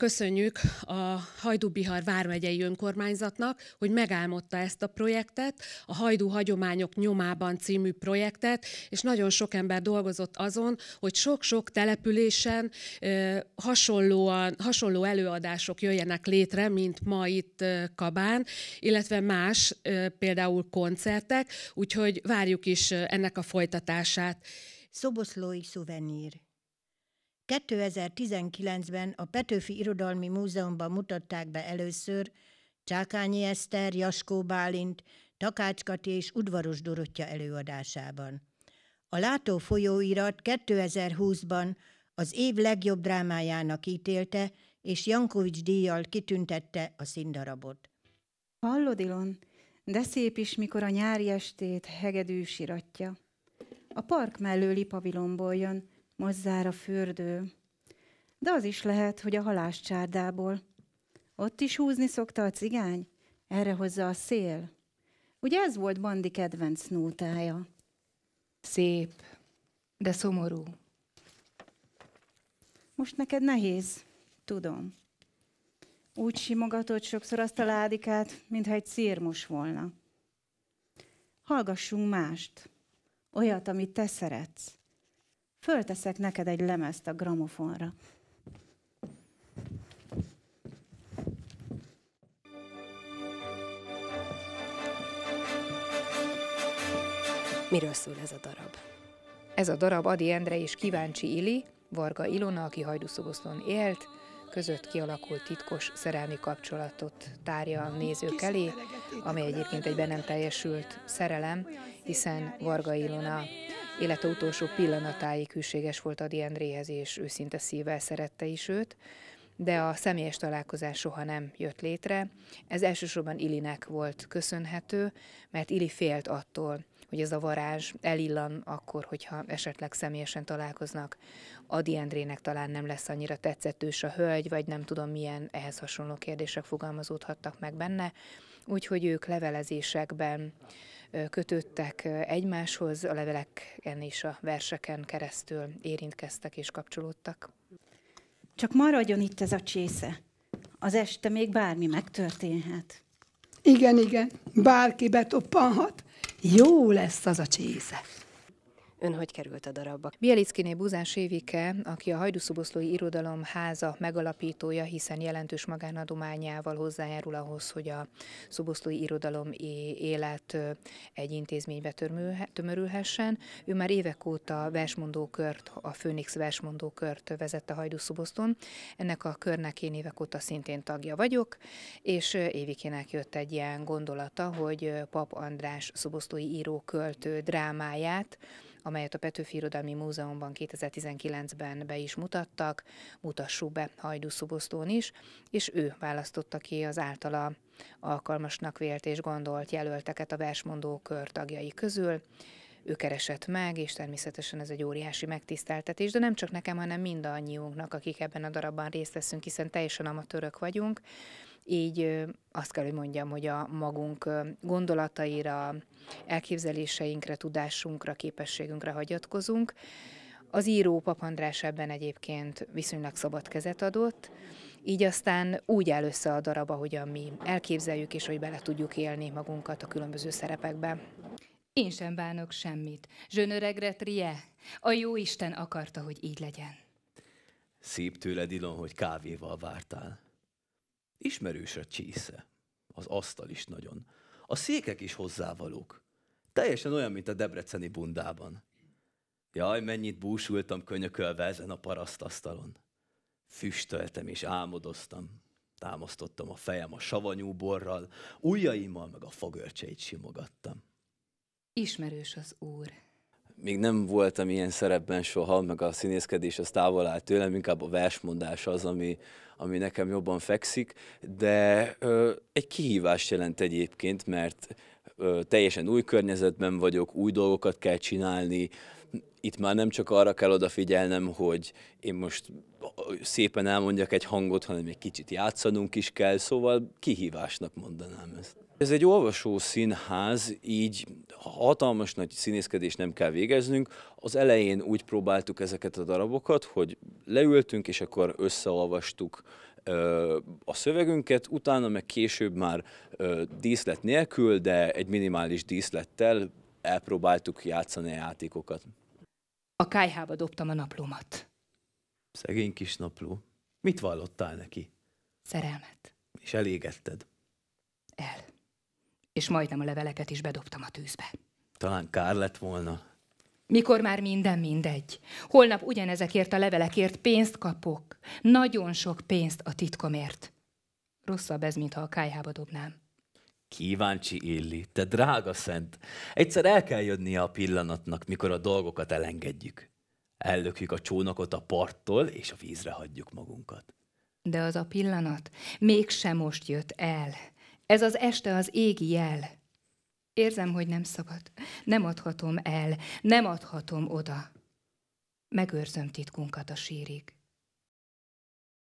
Köszönjük a Hajdú-Bihar vármegyei önkormányzatnak, hogy megálmodta ezt a projektet, a Hajdú Hagyományok Nyomában című projektet, és nagyon sok ember dolgozott azon, hogy sok-sok településen hasonlóan, hasonló előadások jöjjenek létre, mint ma itt Kabán, illetve más, például koncertek, úgyhogy várjuk is ennek a folytatását. Szoboszlói szuvenír. 2019-ben a Petőfi Irodalmi Múzeumban mutatták be először Csákányi Eszter, Jaskó Bálint, Takács Kati és Udvaros Dorottya előadásában. A látó folyóirat 2020-ban az év legjobb drámájának ítélte, és Jankovics díjjal kitüntette a színdarabot. Hallod, Ilon, de szép is, mikor a nyári estét hegedű siratja. A park mellőli pavilomból jön, mozzár a fürdő. De az is lehet, hogy a csárdából Ott is húzni szokta a cigány, erre hozza a szél. Ugye ez volt Bandi kedvenc nótája. Szép, de szomorú. Most neked nehéz, tudom. Úgy simogatott sokszor azt a ládikát, mintha egy szírmos volna. Hallgassunk mást, olyat, amit te szeretsz. Fölteszek neked egy lemezt a gramofonra. Miről szól ez a darab? Ez a darab Adi Endre és Kíváncsi Ili, Varga Ilona, aki Hajdúszoboszlón élt, között kialakult titkos szerelmi kapcsolatot tárja a nézők elé, ami egyébként egy be nem teljesült szerelem, hiszen Varga Ilona Élete utolsó pillanatáig hűséges volt Adi Andréhez, és őszinte szívvel szerette is őt, de a személyes találkozás soha nem jött létre. Ez elsősorban Ilinek volt köszönhető, mert Ili félt attól, hogy ez a varázs elillan akkor, hogyha esetleg személyesen találkoznak. Adi Andrének talán nem lesz annyira tetszetős a hölgy, vagy nem tudom milyen ehhez hasonló kérdések fogalmazódhattak meg benne, úgyhogy ők levelezésekben kötődtek egymáshoz, a leveleken és a verseken keresztül érintkeztek és kapcsolódtak. Csak maradjon itt ez a csésze. Az este még bármi megtörténhet. Igen, igen, bárki betoppanhat. Jó lesz az a csésze. Ön hogy került a darabba? Bielickiné Buzán Sévike, aki a Hajdúszoboszlói Irodalom háza megalapítója, hiszen jelentős magánadományával hozzájárul ahhoz, hogy a szoboszlói irodalom élet egy intézménybe tömörülhessen. Ő már évek óta versmondókört, a Főnix versmondókört vezette Hajdúszoboszton. Ennek a körnek én évek óta szintén tagja vagyok, és Évikének jött egy ilyen gondolata, hogy Pap András szoboszlói író költő drámáját, amelyet a Petőfi Irodalmi Múzeumban 2019-ben be is mutattak, mutassuk be Hajdú Szubosztón is, és ő választotta ki az általa alkalmasnak vélt és gondolt jelölteket a versmondó kör tagjai közül. Ő keresett meg, és természetesen ez egy óriási megtiszteltetés, de nem csak nekem, hanem mindannyiunknak, akik ebben a darabban részt veszünk, hiszen teljesen amatőrök vagyunk így azt kell, hogy mondjam, hogy a magunk gondolataira, elképzeléseinkre, tudásunkra, képességünkre hagyatkozunk. Az író Papandrás ebben egyébként viszonylag szabad kezet adott, így aztán úgy áll össze a darab, ahogyan mi elképzeljük, és hogy bele tudjuk élni magunkat a különböző szerepekbe. Én sem bánok semmit. Zsönöregre trie. A jó Isten akarta, hogy így legyen. Szép tőled, Ilon, hogy kávéval vártál. Ismerős a csésze. Az asztal is nagyon. A székek is hozzávalók. Teljesen olyan, mint a debreceni bundában. Jaj, mennyit búsultam könyökölve ezen a parasztasztalon. Füstöltem és álmodoztam. Támasztottam a fejem a savanyú borral, ujjaimmal meg a fogörcseit simogattam. Ismerős az úr még nem voltam ilyen szerepben soha, meg a színészkedés az távol áll tőlem, inkább a versmondás az, ami, ami nekem jobban fekszik, de ö, egy kihívást jelent egyébként, mert ö, teljesen új környezetben vagyok, új dolgokat kell csinálni, itt már nem csak arra kell odafigyelnem, hogy én most szépen elmondjak egy hangot, hanem egy kicsit játszanunk is kell, szóval kihívásnak mondanám ezt. Ez egy olvasó színház, így hatalmas nagy színészkedés nem kell végeznünk. Az elején úgy próbáltuk ezeket a darabokat, hogy leültünk, és akkor összeolvastuk a szövegünket, utána meg később már díszlet nélkül, de egy minimális díszlettel elpróbáltuk játszani a játékokat. A kájhába dobtam a naplómat. Szegény kis napló. Mit vallottál neki? Szerelmet. És elégetted? El. És majdnem a leveleket is bedobtam a tűzbe. Talán kár lett volna. Mikor már minden mindegy. Holnap ugyanezekért a levelekért pénzt kapok. Nagyon sok pénzt a titkomért. Rosszabb ez, mintha a kájhába dobnám. Kíváncsi Illi, te drága szent, egyszer el kell jönnie a pillanatnak, mikor a dolgokat elengedjük. Ellökjük a csónakot a parttól, és a vízre hagyjuk magunkat. De az a pillanat mégsem most jött el. Ez az este az égi jel. Érzem, hogy nem szabad. Nem adhatom el, nem adhatom oda. Megőrzöm titkunkat a sírig.